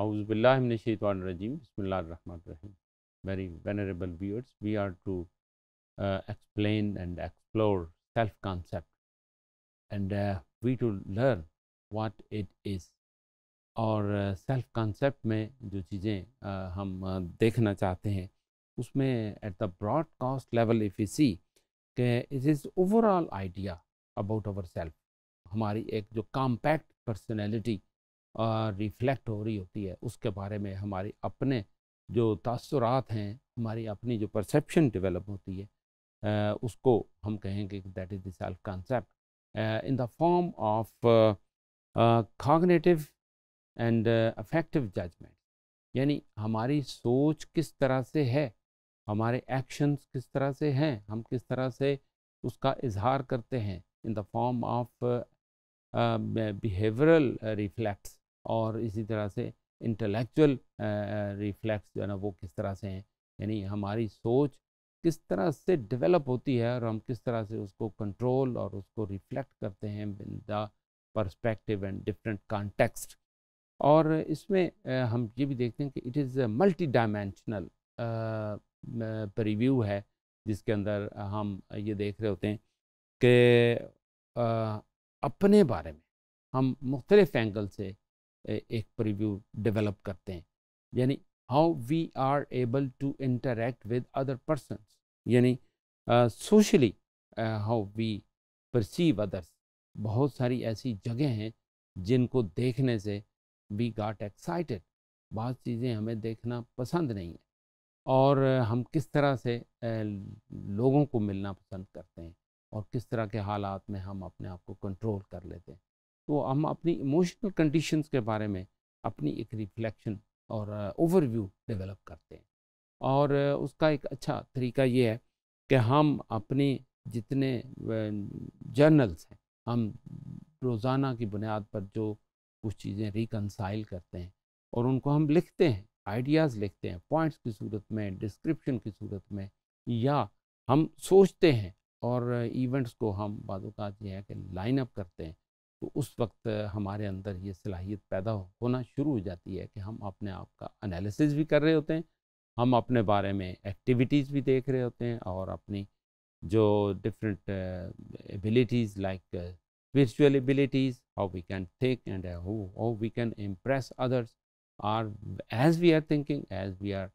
आउज़बिल्लाशीतवानजीम बसमीम very venerable viewers we are to explain and explore self concept and we to learn what it is और self uh, concept में जो चीज़ें uh, हम uh, देखना चाहते हैं उसमें at the broad cast level if you see के it is overall idea about our self हमारी एक जो कॉम्पैक्ट पर्सनैलिटी रिफ्लेक्ट हो रही होती है उसके बारे में हमारे अपने जो तसरात हैं हमारी अपनी जो परसेप्शन डेवलप होती है उसको हम कहेंगे कि that is the self concept in the form of cognitive and affective judgement यानी हमारी सोच किस तरह से है हमारे एक्शंस किस तरह से हैं हम किस तरह से उसका इजहार करते हैं in the form of behavioural reflects और इसी तरह से इंटेलेक्चुअल रिफ्लेक्स जो है ना वो किस तरह से हैं यानी हमारी सोच किस तरह से डेवलप होती है और हम किस तरह से उसको कंट्रोल और उसको रिफ्लेक्ट करते हैं in the perspective and different context और इसमें हम ये भी देखते हैं कि it is multi dimensional review है जिसके अंदर हम ये देख रहे होते हैं कि अपने बारे में हम मुख्तलिफ एंगल से एक प्रीव्यू डेवलप करते हैं यानी how we are able to interact with other person यानी socially how we perceive others बहुत सारी ऐसी जगह हैं जिनको देखने से वी गाट एक्साइटेड बहुत चीज़ें हमें देखना पसंद नहीं है और हम किस तरह से लोगों को मिलना पसंद करते हैं और किस तरह के हालात में हम अपने आप को कंट्रोल कर लेते हैं तो हम अपनी इमोशनल कंडीशंस के बारे में अपनी एक रिफ्लेक्शन और ओवरव्यू डेवलप करते हैं और उसका एक अच्छा तरीका ये है कि हम अपने जितने जर्नल्स हैं हम रोज़ाना की बुनियाद पर जो कुछ चीज़ें रिकनसाइल करते हैं और उनको हम लिखते हैं आइडियाज़ लिखते हैं पॉइंट्स की सूरत में डिस्क्रिप्शन की सूरत में या हम सोचते हैं और इवेंट्स को हम बाद ये है कि लाइन अप करते हैं तो उस वक्त हमारे अंदर ये सलाहियत पैदा होना शुरू हो जाती है कि हम अपने आप का एनालिसिस भी कर रहे होते हैं हम अपने बारे में एक्टिविटीज़ भी देख रहे होते हैं और अपनी जो different abilities like spiritual abilities how we can think and how we can impress others or as we are thinking as we are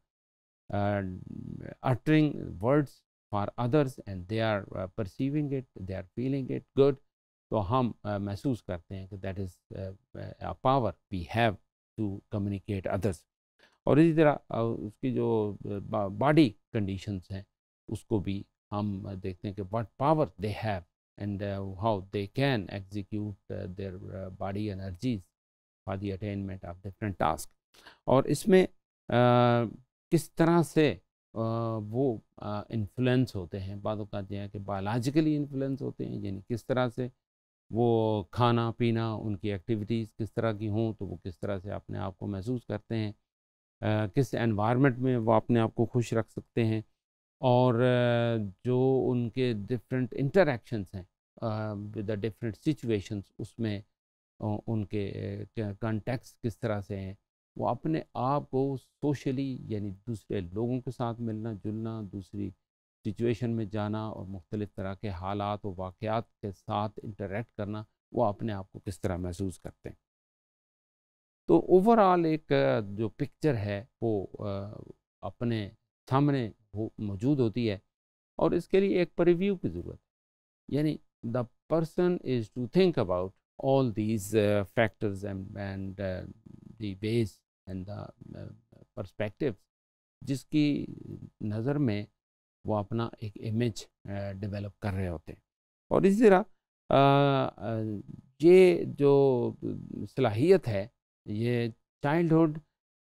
uttering words for others and they are uh, it they are feeling it it तो हम महसूस करते हैं कि that is a power we have to communicate others और इसी तरह उसकी जो बॉडी कंडीशंस हैं उसको भी हम देखते हैं कि what power they have and how they can execute their body energies for the attainment of different task और इसमें आ, किस तरह से आ, वो इन्फ्लुएंस होते हैं बाद अवत तो है कि बायोलॉजिकली इन्फ्लुएंस होते हैं यानी किस तरह से वो खाना पीना उनकी एक्टिविटीज़ किस तरह की हों तो वो किस तरह से अपने आप को महसूस करते हैं आ, किस एनवायरनमेंट में वो अपने आप को खुश रख सकते हैं और जो उनके डिफरेंट इंटरेक्शंस हैं विद द डिफरेंट सिचुएशंस उसमें उनके कॉन्टेक्स्ट किस तरह से हैं वो अपने आप को सोशली यानी दूसरे लोगों के साथ मिलना जुलना दूसरी सिचुएशन में जाना और मुख्तलिफ़ तरह के हालात और वाक़ात के साथ इंटरेक्ट करना वो अपने आप को किस तरह महसूस करते हैं तो ओवरऑल एक जो पिक्चर है वो अपने सामने हो मौजूद होती है और इसके लिए एक परिव्यू की ज़रूरत है यानी the person is to think about all these factors and and and and the perspective जिसकी नज़र में वो अपना एक इमेज डेवलप कर रहे होते हैं और इसी तरह ये जो सलाहियत है ये चाइल्डहुड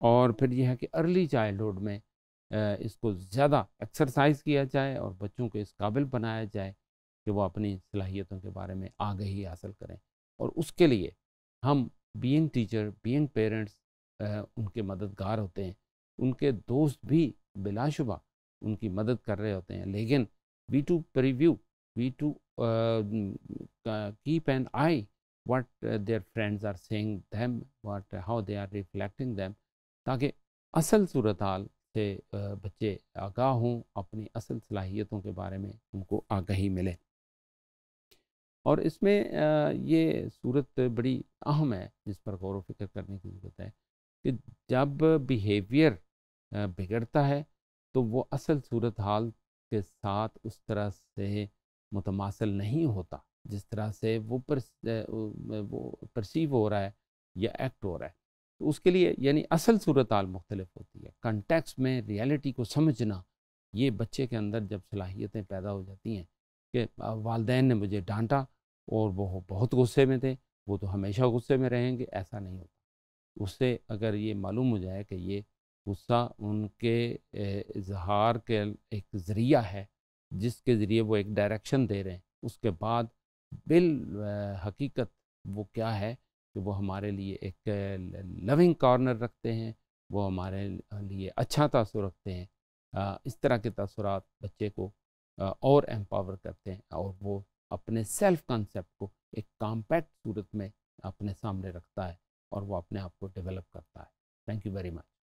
और फिर यह है कि अर्ली चाइल्डहुड में इसको ज़्यादा एक्सरसाइज किया जाए और बच्चों को इस काबिल बनाया जाए कि वो अपनी सलाहियतों के बारे में आगे ही हासिल करें और उसके लिए हम बीइंग टीचर बीइंग पेरेंट्स उनके मददगार होते हैं उनके दोस्त भी बिलाशुबा उनकी मदद कर रहे होते हैं लेकिन we to preview we to keep an eye what their friends are saying them what how they are reflecting them ताकि असल सूरत हाल से uh, बच्चे आगाह हों अपनी असल सलाहियतों के बारे में उनको आगाही मिले और इसमें uh, ये सूरत बड़ी अहम है जिस पर गौर व फिक्र करने की ज़रूरत है कि जब बिहेवियर uh, बिगड़ता है तो वो असल सूरत हाल के साथ उस तरह से मुतमासल नहीं होता जिस तरह से वो पर वो परसीव हो रहा है या एक्ट हो रहा है तो उसके लिए यानी असल सूरत हाल मुख्तलिफ होती है कंटेक्स में रियलिटी को समझना ये बच्चे के अंदर जब सलाहियतें पैदा हो जाती हैं कि वालदेन ने मुझे डांटा और वो बहुत गुस्से में थे वो तो हमेशा गुस्से में रहेंगे ऐसा नहीं होता उससे अगर ये मालूम हो जाए कि ये गुस्सा उनके इजहार के एक ज़रिया है जिसके ज़रिए वो एक डायरेक्शन दे रहे हैं उसके बाद बिल हकीकत वो क्या है कि वो हमारे लिए एक लविंग कॉर्नर रखते हैं वो हमारे लिए अच्छा तासर रखते हैं इस तरह के तसरत बच्चे को और एम्पावर करते हैं और वो अपने सेल्फ कन्सेप्ट को एक कॉम्पैक्ट सूरत में अपने सामने रखता है और वो अपने आप को डेवलप करता है थैंक यू वेरी मच